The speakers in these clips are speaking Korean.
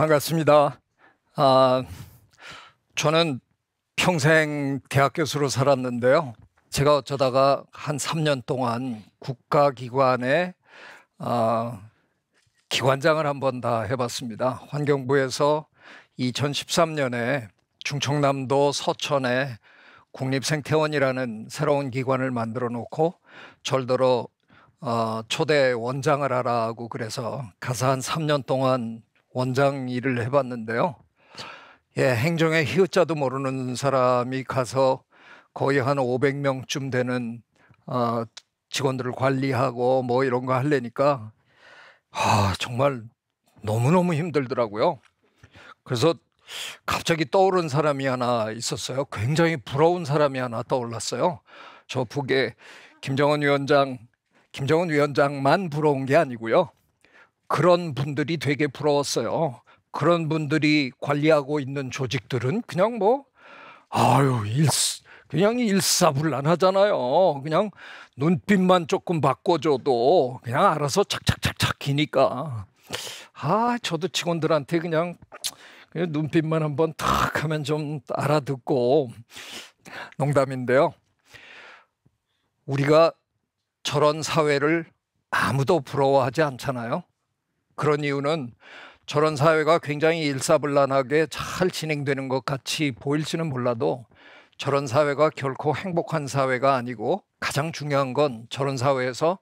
반갑습니다. 아, 저는 평생 대학 교수로 살았는데요. 제가 어쩌다가 한 3년 동안 국가기관의 아, 기관장을 한번다 해봤습니다. 환경부에서 2013년에 중청남도 서천에 국립생태원이라는 새로운 기관을 만들어 놓고 절대로 어, 아, 초대 원장을 하라고 그래서 가서 한 3년 동안 원장 일을 해봤는데요. 예, 행정의 희웃자도 모르는 사람이 가서 거의 한 500명쯤 되는 어, 직원들을 관리하고 뭐 이런 거 하려니까 아, 정말 너무너무 힘들더라고요. 그래서 갑자기 떠오른 사람이 하나 있었어요. 굉장히 부러운 사람이 하나 떠올랐어요. 저 북에 김정은 위원장, 김정은 위원장만 부러운 게 아니고요. 그런 분들이 되게 부러웠어요. 그런 분들이 관리하고 있는 조직들은 그냥 뭐 아유 일 그냥 일사불란하잖아요. 그냥 눈빛만 조금 바꿔줘도 그냥 알아서 착착착착 기니까 아 저도 직원들한테 그냥, 그냥 눈빛만 한번 탁 하면 좀 알아듣고 농담인데요. 우리가 저런 사회를 아무도 부러워하지 않잖아요. 그런 이유는 저런 사회가 굉장히 일사불란하게 잘 진행되는 것 같이 보일지는 몰라도 저런 사회가 결코 행복한 사회가 아니고 가장 중요한 건 저런 사회에서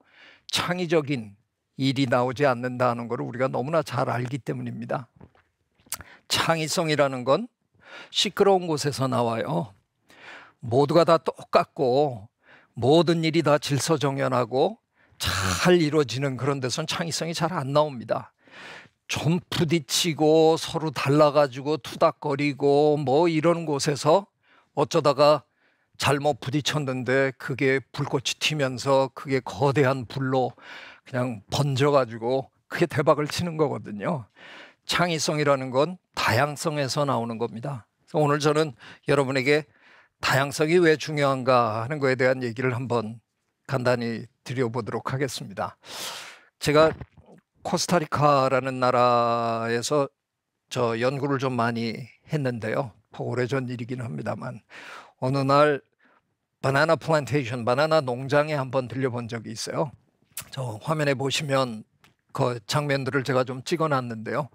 창의적인 일이 나오지 않는다는 것을 우리가 너무나 잘 알기 때문입니다. 창의성이라는 건 시끄러운 곳에서 나와요. 모두가 다 똑같고 모든 일이 다 질서정연하고 잘 이루어지는 그런 데서는 창의성이 잘 안 나옵니다. 좀 부딪히고 서로 달라가지고 투닥거리고 뭐 이런 곳에서 어쩌다가 잘못 부딪혔는데 그게 불꽃이 튀면서 그게 거대한 불로 그냥 번져가지고 그게 대박을 치는 거거든요. 창의성이라는 건 다양성에서 나오는 겁니다. 오늘 저는 여러분에게 다양성이 왜 중요한가 하는 거에 대한 얘기를 한번 간단히 드려보도록 하겠습니다. 제가 코스타리카라는 나라에서 저 연구를 좀 많이 했는데요. 뭐 오래전 일이긴 합니다만 어느 날 바나나 플랜테이션, 바나나 농장에 한번 들려본 적이 있어요. 저 화면에 보시면 그 장면들을 제가 좀 찍어놨는데요.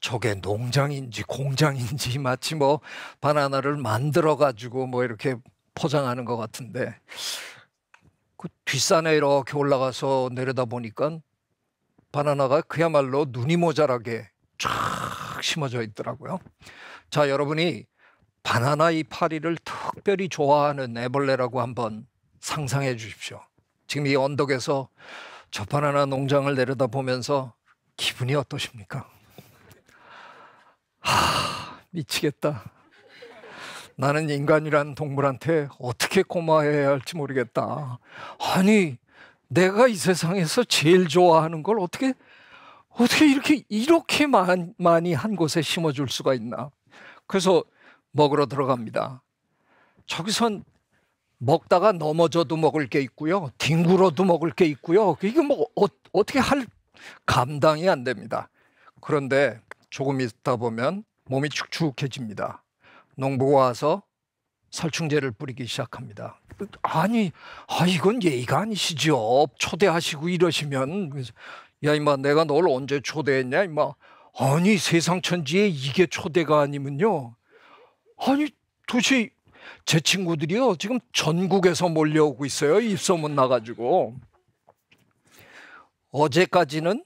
저게 농장인지 공장인지 마치 뭐 바나나를 만들어 가지고 뭐 이렇게 포장하는 것 같은데 그 뒷산에 이렇게 올라가서 내려다 보니까 바나나가 그야말로 눈이 모자라게 쫙 심어져 있더라고요. 자, 여러분이 바나나 이 파리를 특별히 좋아하는 애벌레라고 한번 상상해 주십시오. 지금 이 언덕에서 저 바나나 농장을 내려다 보면서 기분이 어떠십니까? 하, 미치겠다. 나는 인간이란 동물한테 어떻게 고마워해야 할지 모르겠다. 아니, 내가 이 세상에서 제일 좋아하는 걸 어떻게 어떻게 이렇게 이렇게 많, 많이 한 곳에 심어 줄 수가 있나? 그래서 먹으러 들어갑니다. 저기선 먹다가 넘어져도 먹을 게 있고요. 뒹굴어도 먹을 게 있고요. 이게 뭐 어, 떻게할 감당이 안 됩니다. 그런데 조금 있다 보면 몸이 축축해집니다. 농부가 와서 살충제를 뿌리기 시작합니다. 아니, 아 이건 예의가 아니시죠. 초대하시고 이러시면 야 임마 내가 널 언제 초대했냐 임마. 아니 세상 천지에 이게 초대가 아니면요. 아니 도시제 친구들이요 지금 전국에서 몰려오고 있어요 입소문 나가지고 어제까지는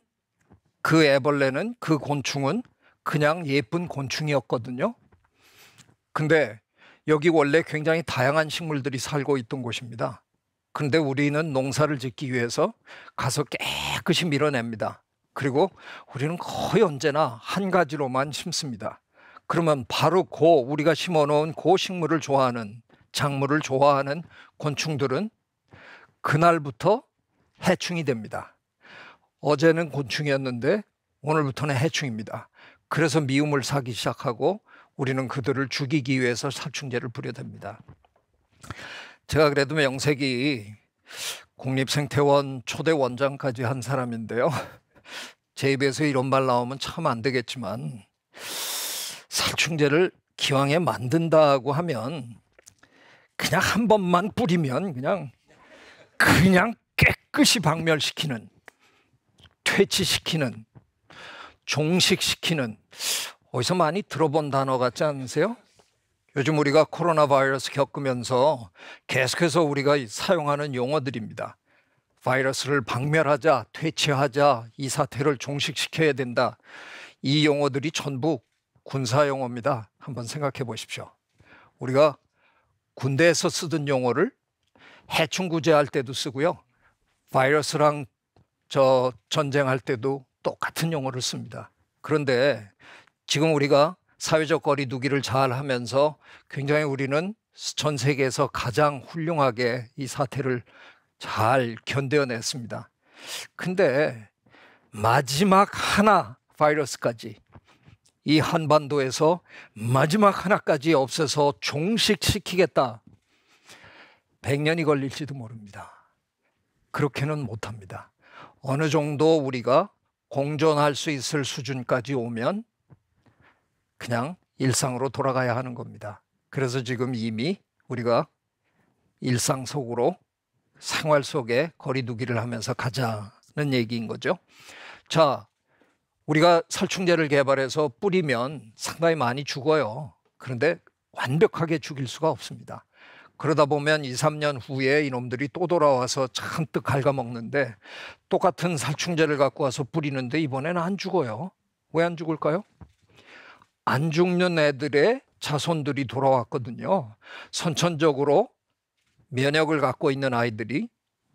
그 애벌레는 그 곤충은 그냥 예쁜 곤충이었거든요. 근데 여기 원래 굉장히 다양한 식물들이 살고 있던 곳입니다. 근데 우리는 농사를 짓기 위해서 가서 깨끗이 밀어냅니다. 그리고 우리는 거의 언제나 한 가지로만 심습니다. 그러면 바로 고 우리가 심어놓은 고 식물을 좋아하는 작물을 좋아하는 곤충들은 그날부터 해충이 됩니다. 어제는 곤충이었는데 오늘부터는 해충입니다. 그래서 미움을 사기 시작하고 우리는 그들을 죽이기 위해서 살충제를 부려댑니다. 제가 그래도 명색이 국립생태원 초대 원장까지 한 사람인데요. 제 입에서 이런 말 나오면 참 안 되겠지만 살충제를 기왕에 만든다고 하면 그냥 한 번만 뿌리면 그냥 그냥 깨끗이 박멸시키는 퇴치시키는 종식시키는 어디서 많이 들어본 단어 같지 않으세요? 요즘 우리가 코로나 바이러스 겪으면서 계속해서 우리가 사용하는 용어들입니다. 바이러스를 박멸하자, 퇴치하자, 이 사태를 종식시켜야 된다. 이 용어들이 전부 군사 용어입니다. 한번 생각해 보십시오. 우리가 군대에서 쓰던 용어를 해충구제할 때도 쓰고요. 바이러스랑 저 전쟁할 때도 똑같은 용어를 씁니다. 그런데 지금 우리가 사회적 거리두기를 잘 하면서 굉장히 우리는 전 세계에서 가장 훌륭하게 이 사태를 잘 견뎌냈습니다. 근데 마지막 하나 바이러스까지 이 한반도에서 마지막 하나까지 없애서 종식시키겠다. 100년이 걸릴지도 모릅니다. 그렇게는 못합니다. 어느 정도 우리가 공존할 수 있을 수준까지 오면 그냥 일상으로 돌아가야 하는 겁니다. 그래서 지금 이미 우리가 일상 속으로 생활 속에 거리두기를 하면서 가자는 얘기인 거죠. 자, 우리가 살충제를 개발해서 뿌리면 상당히 많이 죽어요. 그런데 완벽하게 죽일 수가 없습니다. 그러다 보면 2, 3년 후에 이놈들이 또 돌아와서 잔뜩 갉아먹는데 똑같은 살충제를 갖고 와서 뿌리는데 이번에는 안 죽어요. 왜 안 죽을까요? 안 죽는 애들의 자손들이 돌아왔거든요. 선천적으로 면역을 갖고 있는 아이들이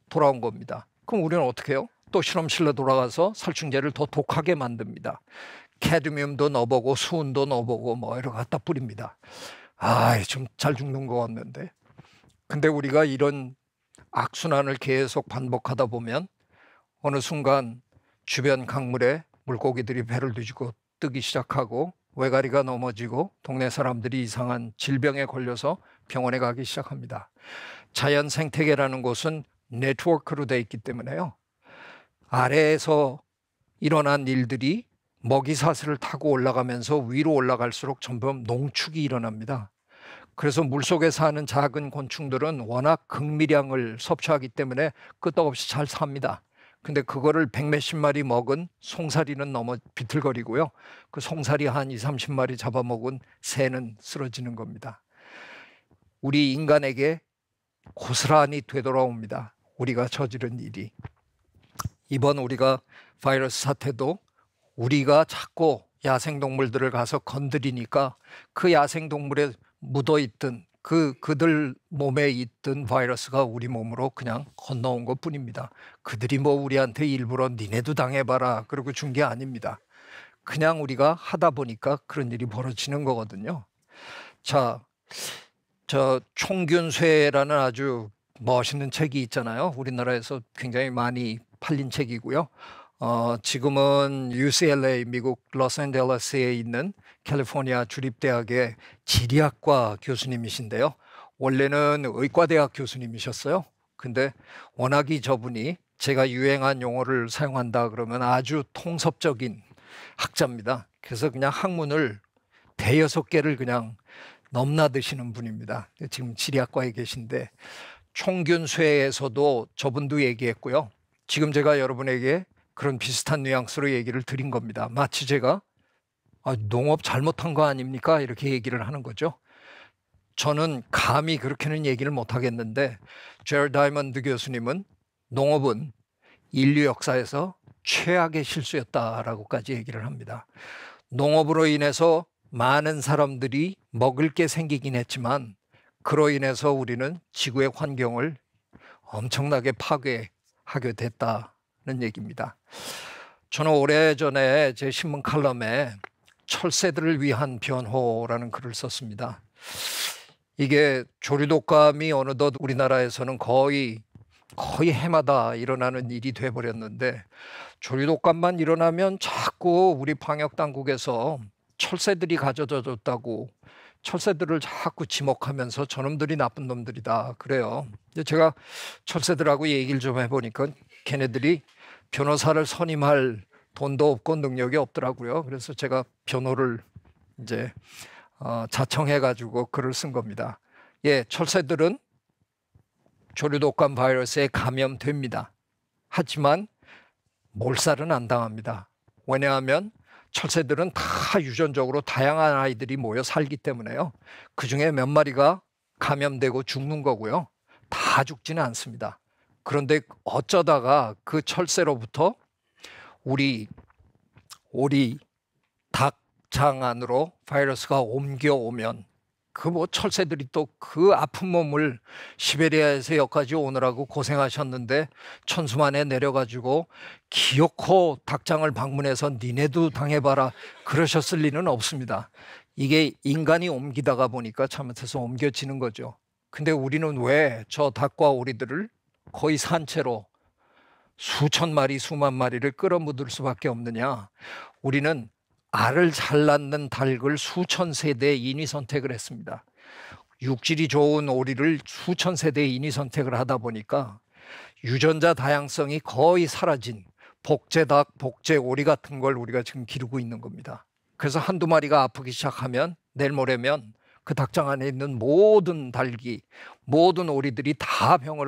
돌아온 겁니다. 그럼 우리는 어떻게 해요? 또 실험실로 돌아가서 살충제를 더 독하게 만듭니다. 캐드뮴도 넣어보고 수은도 넣어보고 뭐 여러 갖다 뿌립니다. 아, 이좀 잘 죽는 것 같는데. 근데 우리가 이런 악순환을 계속 반복하다 보면 어느 순간 주변 강물에 물고기들이 배를 뒤지고 뜨기 시작하고 외가리가 넘어지고 동네 사람들이 이상한 질병에 걸려서 병원에 가기 시작합니다. 자연 생태계라는 곳은 네트워크로 되어 있기 때문에요. 아래에서 일어난 일들이 먹이 사슬을 타고 올라가면서 위로 올라갈수록 점점 농축이 일어납니다. 그래서 물속에 사는 작은 곤충들은 워낙 극미량을 섭취하기 때문에 끄떡없이 잘 삽니다. 근데 그거를 백 몇십 마리 먹은 송사리는 너무 비틀거리고요. 그 송사리 한 이삼십 마리 잡아먹은 새는 쓰러지는 겁니다. 우리 인간에게 고스란히 되돌아옵니다. 우리가 저지른 일이. 이번 우리가 바이러스 사태도 우리가 자꾸 야생동물들을 가서 건드리니까 그 야생동물에 묻어있던 그 그들 몸에 있던 바이러스가 우리 몸으로 그냥 건너온 것뿐입니다. 그들이 뭐 우리한테 일부러 니네도 당해봐라 그러고 준 게 아닙니다. 그냥 우리가 하다 보니까 그런 일이 벌어지는 거거든요. 자, 저 총균쇠라는 아주 멋있는 책이 있잖아요. 우리나라에서 굉장히 많이 팔린 책이고요. 어, 지금은 UCLA 미국 로스앤젤레스에 있는 캘리포니아 주립대학의 지리학과 교수님이신데요. 원래는 의과대학 교수님이셨어요. 근데 워낙 이 저분이 제가 유행한 용어를 사용한다 그러면 아주 통섭적인 학자입니다. 그래서 그냥 학문을 대여섯 개를 그냥 넘나드시는 분입니다. 지금 지리학과에 계신데 총균쇠에서도 저분도 얘기했고요. 지금 제가 여러분에게 그런 비슷한 뉘앙스로 얘기를 드린 겁니다. 마치 제가 아, 농업 잘못한 거 아닙니까? 이렇게 얘기를 하는 거죠. 저는 감히 그렇게는 얘기를 못 하겠는데 제 다이먼드 교수님은 농업은 인류 역사에서 최악의 실수였다라고까지 얘기를 합니다. 농업으로 인해서 많은 사람들이 먹을 게 생기긴 했지만 그로 인해서 우리는 지구의 환경을 엄청나게 파괴하게 됐다는 얘기입니다. 저는 오래전에 제 신문 칼럼에 철새들을 위한 변호라는 글을 썼습니다. 이게 조류독감이 어느덧 우리나라에서는 거의 거의 해마다 일어나는 일이 돼 버렸는데 조류독감만 일어나면 자꾸 우리 방역 당국에서 철새들이 가져다 줬다고 철새들을 자꾸 지목하면서 저놈들이 나쁜 놈들이다 그래요. 제가 철새들하고 얘기를 좀 해보니까 걔네들이 변호사를 선임할 돈도 없고 능력이 없더라고요. 그래서 제가 변호를 이제 어, 자청해 가지고 글을 쓴 겁니다. 예, 철새들은 조류독감 바이러스에 감염됩니다. 하지만 몰살은 안 당합니다. 왜냐하면 철새들은 다 유전적으로 다양한 아이들이 모여 살기 때문에요. 그 중에 몇 마리가 감염되고 죽는 거고요. 다 죽지는 않습니다. 그런데 어쩌다가 그 철새로부터 우리 오리, 닭, 장 안으로 바이러스가 옮겨오면 그 뭐 철새들이 또 그 아픈 몸을 시베리아에서 여기까지 오느라고 고생하셨는데 천수만에 내려가지고 기어코 닭장을 방문해서 니네도 당해봐라 그러셨을 리는 없습니다. 이게 인간이 옮기다가 보니까 잘못해서 옮겨지는 거죠. 근데 우리는 왜 저 닭과 오리들을 거의 산채로 수천 마리, 수만 마리를 끌어묻을 수밖에 없느냐? 우리는 알을 잘 낳는 닭을 수천 세대의 인위 선택을 했습니다. 육질이 좋은 오리를 수천 세대의 인위 선택을 하다 보니까 유전자 다양성이 거의 사라진 복제닭, 복제오리 같은 걸 우리가 지금 기르고 있는 겁니다. 그래서 한두 마리가 아프기 시작하면 내일 모레면 그 닭장 안에 있는 모든 닭이 모든 오리들이 다 병을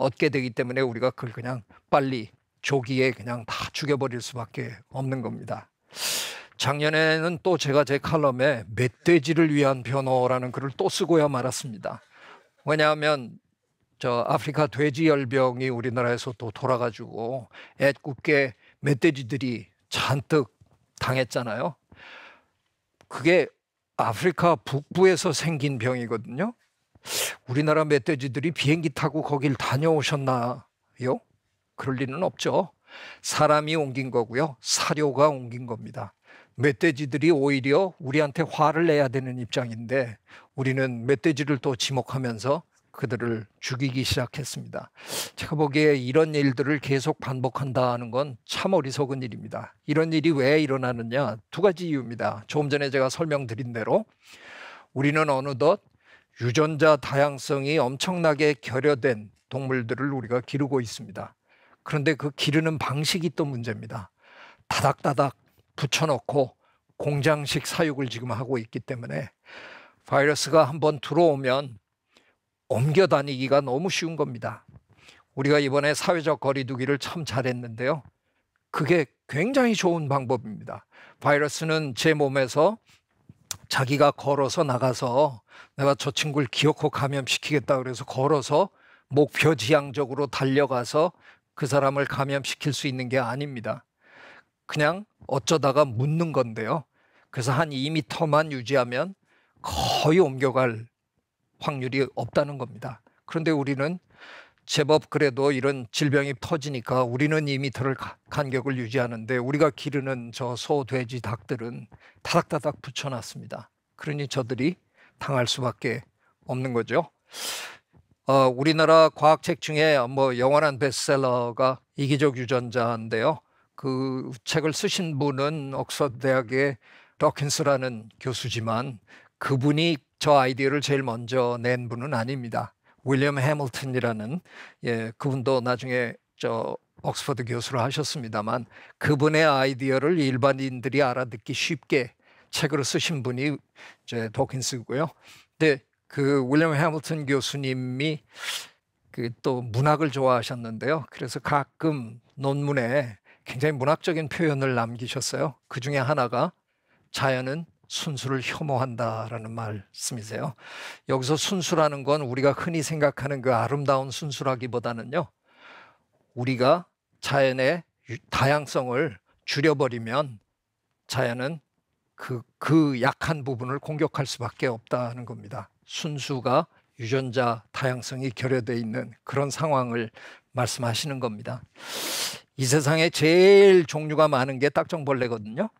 얻게 되기 때문에 우리가 그걸 그냥 빨리 조기에 그냥 다 죽여버릴 수밖에 없는 겁니다. 작년에는 또 제가 제 칼럼에 멧돼지를 위한 변호라는 글을 또 쓰고야 말았습니다. 왜냐하면 저 아프리카 돼지 열병이 우리나라에서 또 돌아가지고 애국게 멧돼지들이 잔뜩 당했잖아요. 그게 아프리카 북부에서 생긴 병이거든요. 우리나라 멧돼지들이 비행기 타고 거길 다녀오셨나요? 그럴 리는 없죠. 사람이 옮긴 거고요. 사료가 옮긴 겁니다. 멧돼지들이 오히려 우리한테 화를 내야 되는 입장인데 우리는 멧돼지를 또 지목하면서 그들을 죽이기 시작했습니다. 제가 보기에 이런 일들을 계속 반복한다는 건 참 어리석은 일입니다. 이런 일이 왜 일어나느냐 두 가지 이유입니다. 조금 전에 제가 설명드린 대로 우리는 어느덧 유전자 다양성이 엄청나게 결여된 동물들을 우리가 기르고 있습니다. 그런데 그 기르는 방식이 또 문제입니다. 다닥다닥 붙여놓고 공장식 사육을 지금 하고 있기 때문에 바이러스가 한번 들어오면 옮겨 다니기가 너무 쉬운 겁니다. 우리가 이번에 사회적 거리두기를 참 잘했는데요. 그게 굉장히 좋은 방법입니다. 바이러스는 제 몸에서 자기가 걸어서 나가서 내가 저 친구를 기어코 감염시키겠다 그래서 걸어서 목표 지향적으로 달려가서 그 사람을 감염시킬 수 있는 게 아닙니다. 그냥 어쩌다가 묻는 건데요. 그래서 한 2미터만 유지하면 거의 옮겨갈 확률이 없다는 겁니다. 그런데 우리는 제법 그래도 이런 질병이 터지니까 우리는 2미터를 간격을 유지하는데 우리가 기르는 저 소, 돼지, 닭들은 타닥타닥 붙여놨습니다. 그러니 저들이 당할 수밖에 없는 거죠. 어, 우리나라 과학책 중에 뭐 영원한 베스트셀러가 이기적 유전자인데요. 그 책을 쓰신 분은 옥스퍼드 대학의 더킨스라는 교수지만 그분이 저 아이디어를 제일 먼저 낸 분은 아닙니다. 윌리엄 해밀턴이라는 예, 그분도 나중에 저 옥스퍼드 교수를 하셨습니다만 그분의 아이디어를 일반인들이 알아듣기 쉽게 책으로 쓰신 분이 이제 도킨스고요. 근데 그 윌리엄 해밀턴 교수님이 그또 문학을 좋아하셨는데요. 그래서 가끔 논문에 굉장히 문학적인 표현을 남기셨어요. 그 중에 하나가 자연은 순수를 혐오한다라는 말씀이세요. 여기서 순수라는 건 우리가 흔히 생각하는 그 아름다운 순수라기보다는요. 우리가 자연의 다양성을 줄여버리면 자연은 그, 그 약한 부분을 공격할 수밖에 없다는 겁니다. 순수가 유전자 다양성이 결여되어 있는 그런 상황을 말씀하시는 겁니다. 이 세상에 제일 종류가 많은 게 딱정벌레거든요.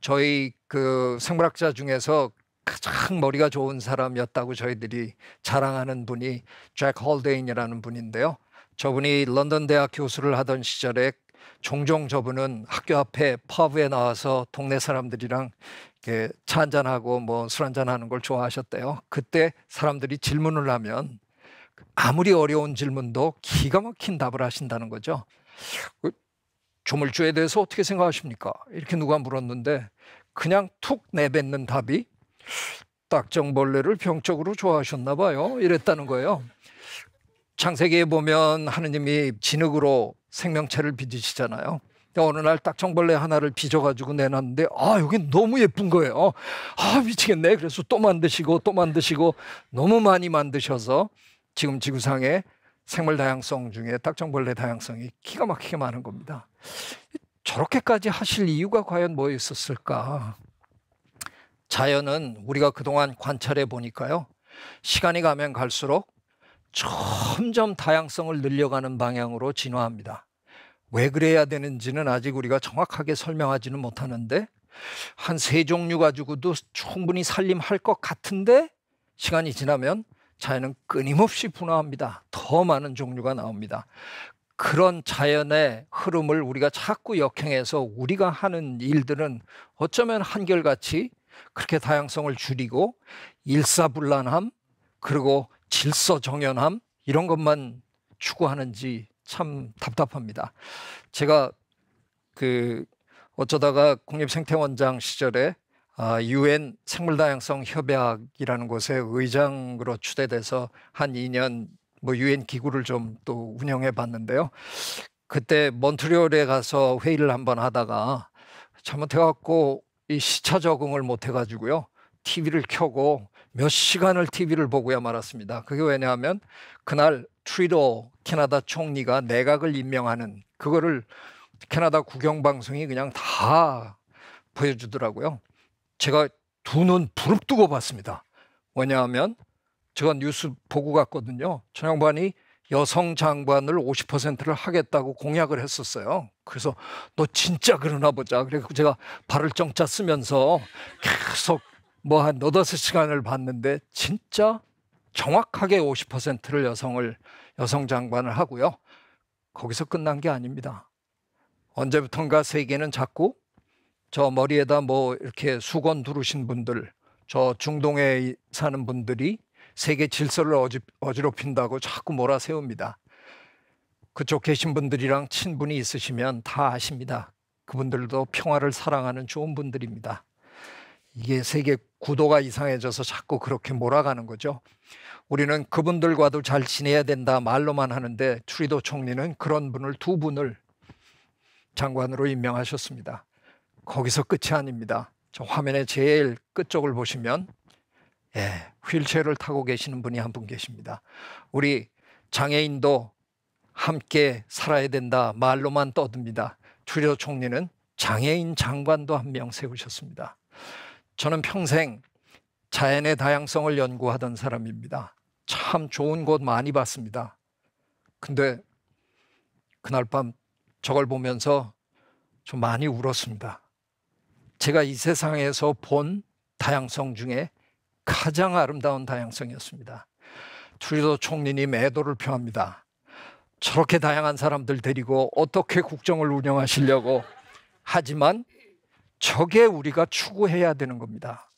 저희 그 생물학자 중에서 가장 머리가 좋은 사람이었다고 저희들이 자랑하는 분이 잭 홀데인이라는 분인데요. 저분이 런던 대학 교수를 하던 시절에 종종 저분은 학교 앞에 파브에 나와서 동네 사람들이랑 이렇게 차 한잔하고 뭐 술 한잔하는 걸 좋아하셨대요. 그때 사람들이 질문을 하면 아무리 어려운 질문도 기가 막힌 답을 하신다는 거죠. 그 조물주에 대해서 어떻게 생각하십니까? 이렇게 누가 물었는데 그냥 툭 내뱉는 답이 딱정벌레를 병적으로 좋아하셨나 봐요. 이랬다는 거예요. 창세기에 보면 하느님이 진흙으로 생명체를 빚으시잖아요. 어느 날딱 정벌레 하나를 빚어가지고 내놨는데 아 여기 너무 예쁜 거예요. 아 미치겠네. 그래서 또 만드시고 또 만드시고 너무 많이 만드셔서 지금 지구상에 생물 다양성 중에 딱정벌레 다양성이 기가 막히게 많은 겁니다. 저렇게까지 하실 이유가 과연 뭐였었을까? 자연은 우리가 그동안 관찰해 보니까요. 시간이 가면 갈수록 점점 다양성을 늘려가는 방향으로 진화합니다. 왜 그래야 되는지는 아직 우리가 정확하게 설명하지는 못하는데 한 세 종류 가지고도 충분히 살림할 것 같은데 시간이 지나면 자연은 끊임없이 분화합니다. 더 많은 종류가 나옵니다. 그런 자연의 흐름을 우리가 자꾸 역행해서 우리가 하는 일들은 어쩌면 한결같이 그렇게 다양성을 줄이고 일사불란함 그리고 질서 정연함 이런 것만 추구하는지 참 답답합니다. 제가 그 어쩌다가 국립생태원장 시절에 아, 유엔 생물다양성 협약이라는 곳에 의장으로 추대돼서 한 2년 뭐 유엔 기구를 좀 또 운영해 봤는데요. 그때 몬트리올에 가서 회의를 한번 하다가 잘못해 갖고 이 시차 적응을 못해 가지고요. TV를 켜고 몇 시간을 TV를 보고야 말았습니다. 그게 왜냐하면 그날 트리도 캐나다 총리가 내각을 임명하는 그거를 캐나다 국영방송이 그냥 다 보여주더라고요. 제가 두 눈 부릅뜨고 봤습니다. 왜냐하면 제가 뉴스 보고 갔거든요. 전 양반이 여성 장관을 50%를 하겠다고 공약을 했었어요. 그래서 너 진짜 그러나 보자. 그래서 제가 발을 정자 쓰면서 계속 뭐한 너다섯 시간을 봤는데 진짜 정확하게 50%를 여성을 여성 장관을 하고요. 거기서 끝난 게 아닙니다. 언제부턴가 세계는 자꾸 저 머리에다 뭐 이렇게 수건 두르신 분들, 저 중동에 사는 분들이 세계 질서를 어지, 어지럽힌다고 자꾸 몰아세웁니다. 그쪽 계신 분들이랑 친분이 있으시면 다 아십니다. 그분들도 평화를 사랑하는 좋은 분들입니다. 이게 세계 구도가 이상해져서 자꾸 그렇게 몰아가는 거죠. 우리는 그분들과도 잘 지내야 된다 말로만 하는데 추리도 총리는 그런 분을 두 분을 장관으로 임명하셨습니다. 거기서 끝이 아닙니다. 저 화면의 제일 끝쪽을 보시면 예, 휠체어를 타고 계시는 분이 한 분 계십니다. 우리 장애인도 함께 살아야 된다 말로만 떠듭니다. 추리도 총리는 장애인 장관도 한 명 세우셨습니다. 저는 평생 자연의 다양성을 연구하던 사람입니다. 참 좋은 곳 많이 봤습니다. 근데 그날 밤 저걸 보면서 좀 많이 울었습니다. 제가 이 세상에서 본 다양성 중에 가장 아름다운 다양성이었습니다. 트리도 총리님 애도를 표합니다. 저렇게 다양한 사람들 데리고 어떻게 국정을 운영하시려고 하지만 저게 우리가 추구해야 되는 겁니다.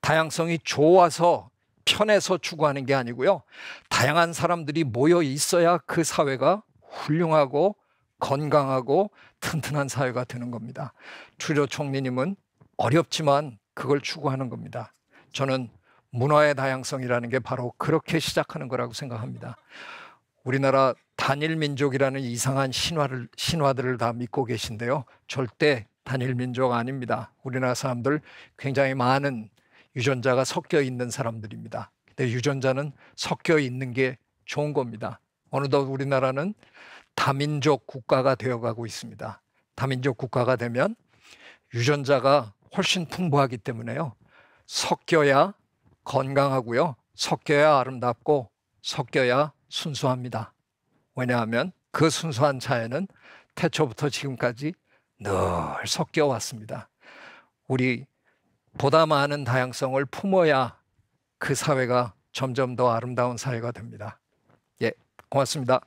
다양성이 좋아서 편해서 추구하는 게 아니고요. 다양한 사람들이 모여 있어야 그 사회가 훌륭하고 건강하고 튼튼한 사회가 되는 겁니다. 추려 총리님은 어렵지만 그걸 추구하는 겁니다. 저는 문화의 다양성이라는 게 바로 그렇게 시작하는 거라고 생각합니다. 우리나라 단일 민족이라는 이상한 신화를 신화들을 다 믿고 계신데요. 절대 단일 민족 아닙니다. 우리나라 사람들 굉장히 많은 유전자가 섞여 있는 사람들입니다. 근데 유전자는 섞여 있는 게 좋은 겁니다. 어느덧 우리나라는 다민족 국가가 되어가고 있습니다. 다민족 국가가 되면 유전자가 훨씬 풍부하기 때문에요. 섞여야 건강하고요. 섞여야 아름답고 섞여야 순수합니다. 왜냐하면 그 순수한 차이는 태초부터 지금까지 늘 섞여 왔습니다. 우리 보다 많은 다양성을 품어야 그 사회가 점점 더 아름다운 사회가 됩니다. 예, 고맙습니다.